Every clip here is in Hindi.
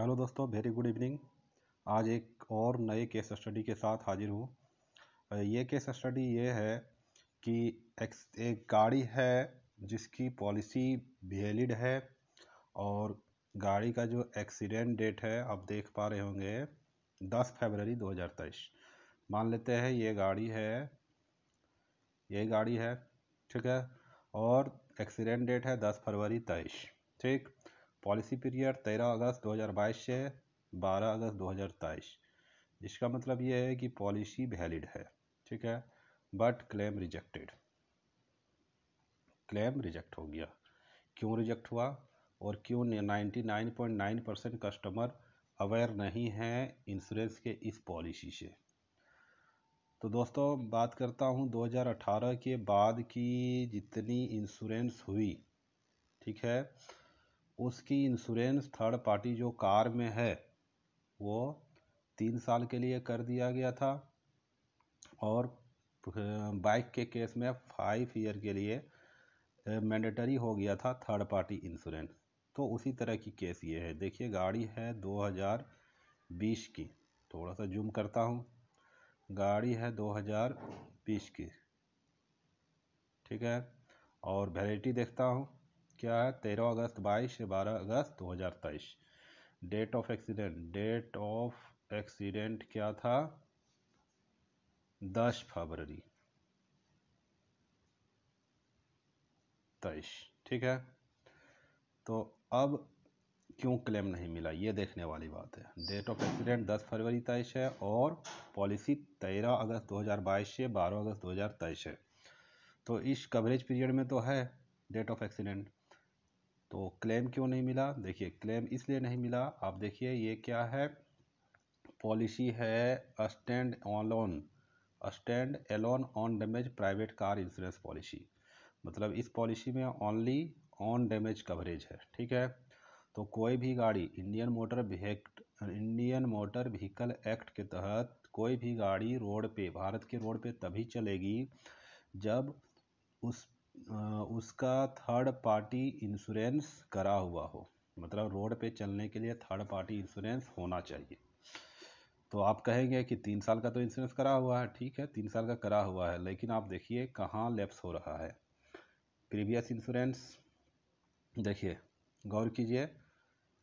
हेलो दोस्तों वेरी गुड इवनिंग आज एक और नए केस स्टडी के साथ हाजिर हूँ ये केस स्टडी ये है कि एक गाड़ी है जिसकी पॉलिसी वैलिड है और गाड़ी का जो एक्सीडेंट डेट है आप देख पा रहे होंगे 10 फरवरी 2023 मान लेते हैं ये गाड़ी है ये गाड़ी है ठीक है और एक्सीडेंट डेट है 10 फरवरी तेईस ठीक पॉलिसी पीरियड 13 अगस्त 2022 से 12 अगस्त 2023 जिसका मतलब ये है कि पॉलिसी वैलिड है ठीक है but claim rejected claim reject हो गया क्यों रिजेक्ट हुआ और क्यों 99.9 परसेंट कस्टमर अवेयर नहीं हैं इंश्योरेंस के इस पॉलिसी से तो दोस्तों बात करता हूँ 2018 के बाद की जितनी इंश्योरेंस हुई ठीक है उसकी इंश्योरेंस थर्ड पार्टी जो कार में है वो तीन साल के लिए कर दिया गया था और बाइक के केस में फाइव ईयर के लिए मैंडेटरी हो गया था थर्ड पार्टी इंश्योरेंस तो उसी तरह की केस ये है देखिए गाड़ी है 2020 की थोड़ा सा जूम करता हूँ गाड़ी है 2020 की ठीक है और वेराइटी देखता हूँ क्या है तेरह अगस्त बाईस से बारह अगस्त दो हज़ार तेईस date of accident date of accident क्या था दस फरवरी तेईस ठीक है तो अब क्यों क्लेम नहीं मिला ये देखने वाली बात है डेट ऑफ एक्सीडेंट 10 फरवरी तेईस है और पॉलिसी 13 अगस्त 2022 से 12 अगस्त 2023 है तो इस कवरेज पीरियड में तो है डेट ऑफ एक्सीडेंट तो क्लेम क्यों नहीं मिला देखिए क्लेम इसलिए नहीं मिला आप देखिए ये क्या है पॉलिसी है stand on stand alone own damage private car insurance policy मतलब इस पॉलिसी में ओनली ऑन डैमेज कवरेज है ठीक है तो कोई भी गाड़ी Indian motor act Indian motor vehicle act के तहत कोई भी गाड़ी रोड पे भारत के रोड पे तभी चलेगी जब उस उसका थर्ड पार्टी इंश्योरेंस करा हुआ हो मतलब रोड पे चलने के लिए थर्ड पार्टी इंश्योरेंस होना चाहिए तो आप कहेंगे कि तीन साल का तो इंश्योरेंस करा हुआ है ठीक है तीन साल का करा हुआ है लेकिन आप देखिए कहाँ लेप्स हो रहा है प्रीवियस इंश्योरेंस देखिए गौर कीजिए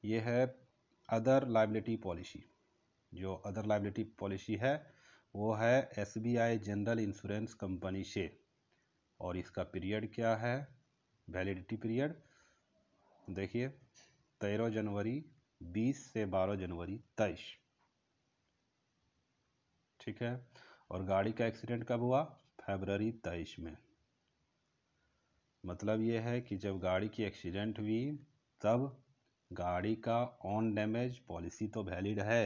यह है अदर लाइबिलिटी पॉलिसी जो अदर लाइबिलिटी पॉलिसी है वो है एस जनरल इंश्योरेंस कंपनी से और इसका पीरियड क्या है वैलिडिटी पीरियड देखिए तेरह जनवरी बीस से बारह जनवरी तेईस ठीक है और गाड़ी का एक्सीडेंट कब हुआ फेबररी तेईस में मतलब ये है कि जब गाड़ी की एक्सीडेंट हुई तब गाड़ी का ऑन डैमेज पॉलिसी तो वैलिड है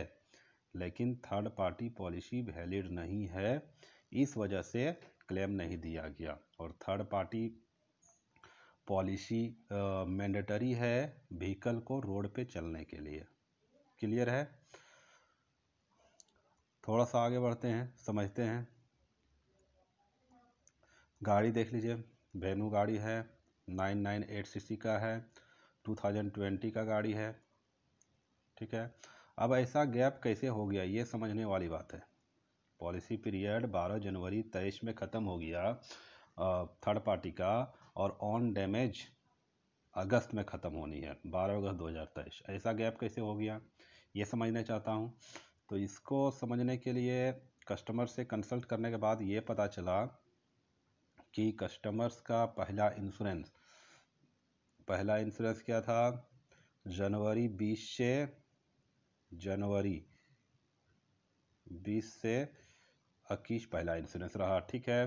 लेकिन थर्ड पार्टी पॉलिसी वैलिड नहीं है इस वजह से क्लेम नहीं दिया गया और थर्ड पार्टी पॉलिसी मैंडेटरी है व्हीकल को रोड पे चलने के लिए क्लियर है थोड़ा सा आगे बढ़ते हैं समझते हैं गाड़ी देख लीजिए वेनू गाड़ी है नाइन नाइन एट सी का है टू थाउजेंड ट्वेंटी का गाड़ी है ठीक है अब ऐसा गैप कैसे हो गया ये समझने वाली बात है पॉलिसी पीरियड 12 जनवरी तेईस में ख़त्म हो गया थर्ड पार्टी का और ऑन डैमेज अगस्त में ख़त्म होनी है 12 अगस्त 2023 ऐसा गैप कैसे हो गया ये समझना चाहता हूँ तो इसको समझने के लिए कस्टमर से कंसल्ट करने के बाद ये पता चला कि कस्टमर्स का पहला इंश्योरेंस पहला इंश्योरेंस क्या था जनवरी 20 से जनवरी 20 से इक्कीस पहला इंश्योरेंस रहा ठीक है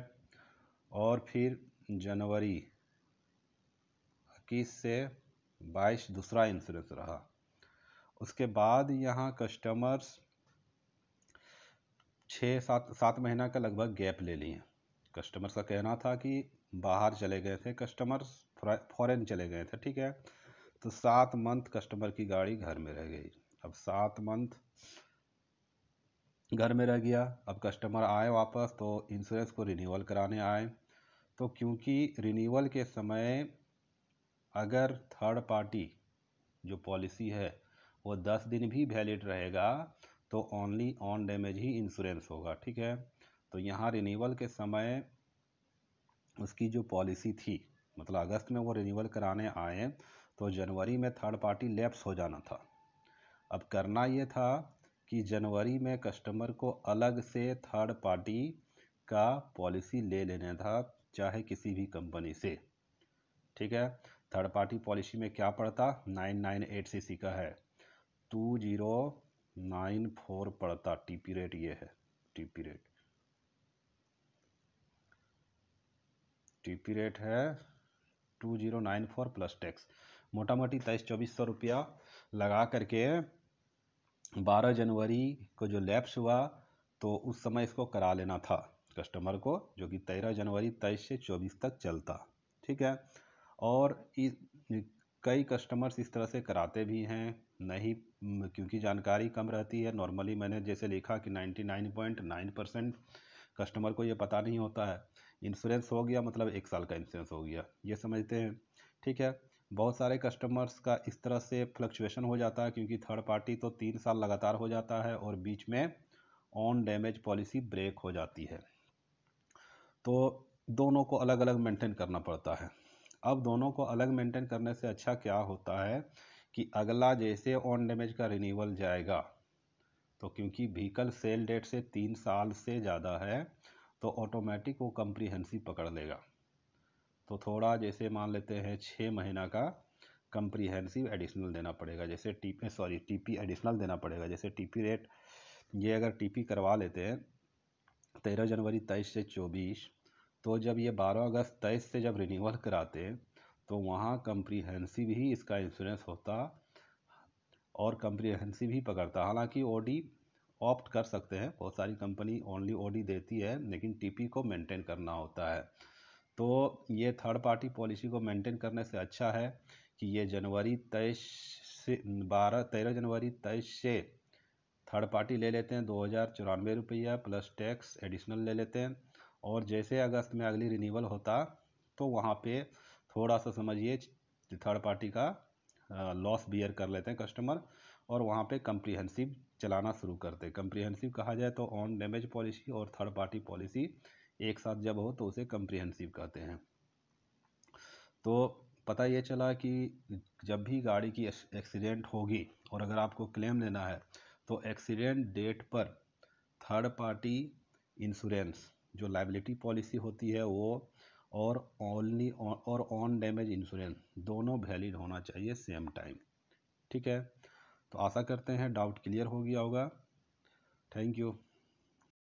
और फिर जनवरी इक्कीस से बाईस दूसरा इंश्योरेंस रहा उसके बाद यहाँ कस्टमर्स छः सात सात महीना का लगभग गैप ले लिए कस्टमर्स का कहना था कि बाहर चले गए थे कस्टमर्स फॉरेन चले गए थे ठीक है तो सात मंथ कस्टमर की गाड़ी घर में रह गई अब सात मंथ घर में रह गया अब कस्टमर आए वापस तो इंश्योरेंस को रिन्यूअल कराने आए तो क्योंकि रिन्यूअल के समय अगर थर्ड पार्टी जो पॉलिसी है वो दस दिन भी वैलिड रहेगा तो ओनली ऑन डैमेज ही इंश्योरेंस होगा ठीक है तो यहाँ रिन्यूअल के समय उसकी जो पॉलिसी थी मतलब अगस्त में वो रिन्यूअल कराने आए तो जनवरी में थर्ड पार्टी लेप्स हो जाना था अब करना ये था कि जनवरी में कस्टमर को अलग से थर्ड पार्टी का पॉलिसी ले लेना था चाहे किसी भी कंपनी से ठीक है थर्ड पार्टी पॉलिसी में क्या पड़ता nine nine eight C C का है टू जीरो नाइन फोर पड़ता टीपी रेट ये है टीपी रेट टीपी रेट है two zero nine four plus tax मोटा मोटी तेईस चौबीस सौ रुपया लगा करके 12 जनवरी को जो लैप्स हुआ तो उस समय इसको करा लेना था कस्टमर को जो कि 13 जनवरी तेईस से 24 तक चलता ठीक है और इस कई कस्टमर्स इस तरह से कराते भी हैं नहीं क्योंकि जानकारी कम रहती है नॉर्मली मैंने जैसे लिखा कि 99.9 परसेंट कस्टमर को ये पता नहीं होता है इंश्योरेंस हो गया मतलब एक साल का इंश्योरेंस हो गया ये समझते हैं ठीक है बहुत सारे कस्टमर्स का इस तरह से फ्लक्चुएशन हो जाता है क्योंकि थर्ड पार्टी तो तीन साल लगातार हो जाता है और बीच में ऑन डैमेज पॉलिसी ब्रेक हो जाती है तो दोनों को अलग अलग मेंटेन करना पड़ता है अब दोनों को अलग मेंटेन करने से अच्छा क्या होता है कि अगला जैसे ऑन डैमेज का रिनीवल जाएगा तो क्योंकि व्हीकल सेल डेट से तीन साल से ज़्यादा है तो ऑटोमेटिक वो कंप्रीहेंसिव पकड़ लेगा तो थोड़ा जैसे मान लेते हैं छः महीना का कंप्रीहेंसिव एडिशनल देना पड़ेगा जैसे टी सॉरी टीपी एडिशनल देना पड़ेगा जैसे टीपी रेट ये अगर टीपी करवा लेते हैं तेरह जनवरी तेईस से चौबीस तो जब ये बारह अगस्त तेईस से जब रिन्यूअल कराते तो वहाँ कंप्रीहेंसिव ही इसका इंश्योरेंस होता और कंप्रीहेंसिव ही पकड़ता हालांकि ओडी ऑप्ट कर सकते हैं बहुत सारी कंपनी ओनली ओडी देती है लेकिन टीपी को मेंटेन करना होता है तो ये थर्ड पार्टी पॉलिसी को मेंटेन करने से अच्छा है कि ये जनवरी तेईस से बारह तेरह जनवरी तेईस से थर्ड पार्टी ले लेते हैं दो हज़ार चौरानवे रुपया प्लस टैक्स एडिशनल ले लेते हैं और जैसे अगस्त में अगली रिनीवल होता तो वहाँ पे थोड़ा सा समझिए थर्ड पार्टी का लॉस बियर कर लेते हैं कस्टमर और वहाँ पे कम्प्रीहेंसिव चलाना शुरू करते हैं कम्प्रीहेंसिव कहा जाए तो ऑन डैमेज पॉलिसी और थर्ड पार्टी पॉलिसी एक साथ जब हो तो उसे कंप्रिहेंसिव कहते हैं तो पता ये चला कि जब भी गाड़ी की एक्सीडेंट होगी और अगर आपको क्लेम लेना है तो एक्सीडेंट डेट पर थर्ड पार्टी इंश्योरेंस जो लाइबिलिटी पॉलिसी होती है वो और ओनली और ऑन डैमेज इंश्योरेंस दोनों वैलिड होना चाहिए सेम टाइम ठीक है तो आशा करते हैं डाउट क्लियर हो गया होगा थैंक यू